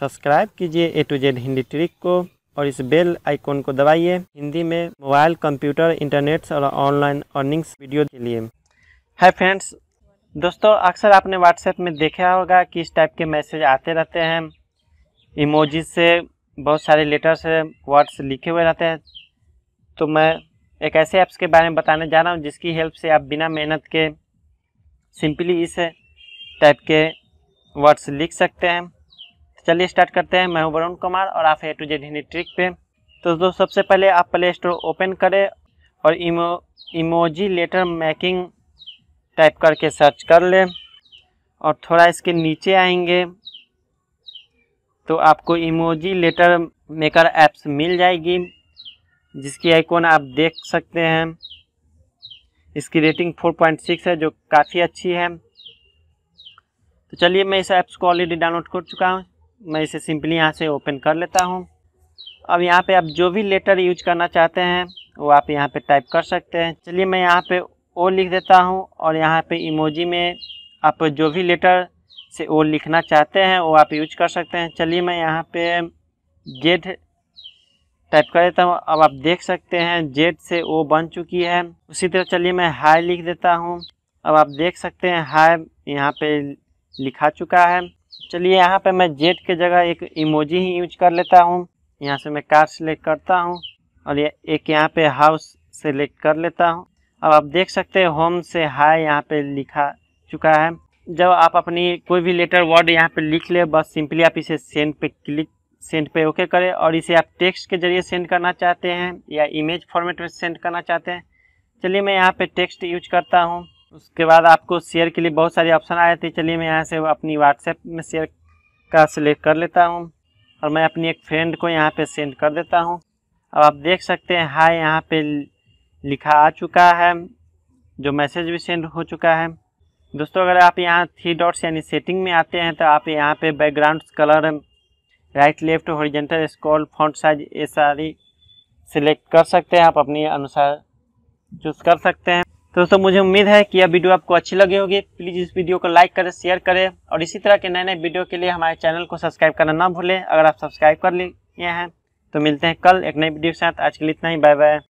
subscribe कीजिए A to Z Hindi trick को और इस बेल आइकॉन को दबाइए हिंदी में मोबाइल कंप्यूटर इंटरनेट और ऑनलाइन अर्निंग्स वीडियो के लिए हाय फ्रेंड्स दोस्तों अक्सर आपने व्हाट्सएप में देखा होगा कि इस टाइप के मैसेज आते रहते हैं इमोजी से बहुत सारे लेटर से वर्ड्स लिखे हुए रहते हैं तो मैं एक ऐसे ऐप्स के बारे में बताने जा रहा हूँ जिसकी हेल्प से आप बिना मेहनत के सिंपली इस टाइप के वर्ड्स लिख सकते हैं चलिए स्टार्ट करते हैं मैं हूं वरुण कुमार और आप A to Z Hindi trick पे तो दोस्तों सबसे पहले आप प्ले स्टोर ओपन करें और emo emoji letter making type करके सर्च कर लें और थोड़ा इसके नीचे आएंगे तो आपको इमोजी लेटर मेकर ऐप्स मिल जाएगी जिसकी आइकॉन आप देख सकते हैं इसकी रेटिंग 4.6 है जो काफ़ी अच्छी है तो चलिए मैं इस ऐप्स को ऑलरेडी डाउनलोड कर चुका हूँ मैं इसे सिंपली यहाँ से ओपन कर लेता हूँ अब यहाँ पे आप जो भी लेटर यूज करना चाहते हैं वो आप यहाँ पे टाइप कर सकते हैं चलिए मैं यहाँ पे ओ लिख देता हूँ और यहाँ पे इमोजी में आप जो भी लेटर से ओ लिखना चाहते हैं वो आप यूज कर सकते हैं चलिए मैं यहाँ पे जेड टाइप कर देता हूँ अब आप देख सकते हैं जेड से ओ बन चुकी है उसी तरह चलिए मैं हाई लिख देता हूँ अब आप देख सकते हैं हाई यहाँ पे लिखा चुका है चलिए यहाँ पे मैं जेट के जगह एक इमोजी ही यूज कर लेता हूँ यहाँ से मैं कार सेलेक्ट करता हूँ और ये एक यहाँ पे हाउस सेलेक्ट कर लेता हूँ अब आप देख सकते हैं होम से हाई यहाँ पे लिखा चुका है जब आप अपनी कोई भी लेटर वर्ड यहाँ पे लिख ले बस सिंपली आप इसे सेंड पे क्लिक सेंड पे ओके करें और इसे आप टेक्स्ट के जरिए सेंड करना चाहते हैं या इमेज फॉर्मेट में सेंड करना चाहते हैं चलिए मैं यहाँ पे टेक्स्ट यूज करता हूँ उसके बाद आपको शेयर के लिए बहुत सारे ऑप्शन आए थे चलिए मैं यहाँ से अपनी व्हाट्सएप में शेयर का सिलेक्ट कर लेता हूँ और मैं अपनी एक फ्रेंड को यहाँ पे सेंड कर देता हूँ अब आप देख सकते हैं हाय यहाँ पे लिखा आ चुका है जो मैसेज भी सेंड हो चुका है दोस्तों अगर आप यहाँ थ्री डॉट्स यानी सेटिंग में आते हैं तो आप यहाँ पे background colour right left horizontal scroll font size ये सारी सिलेक्ट कर सकते हैं आप अपने अनुसार चूज कर सकते हैं तो दोस्तों मुझे उम्मीद है कि यह वीडियो आपको अच्छी लगी होगी प्लीज़ इस वीडियो को लाइक करें शेयर करें और इसी तरह के नए नए वीडियो के लिए हमारे चैनल को सब्सक्राइब करना ना भूलें अगर आप सब्सक्राइब कर लिए हैं तो मिलते हैं कल एक नई वीडियो के साथ आज के लिए इतना ही बाय बाय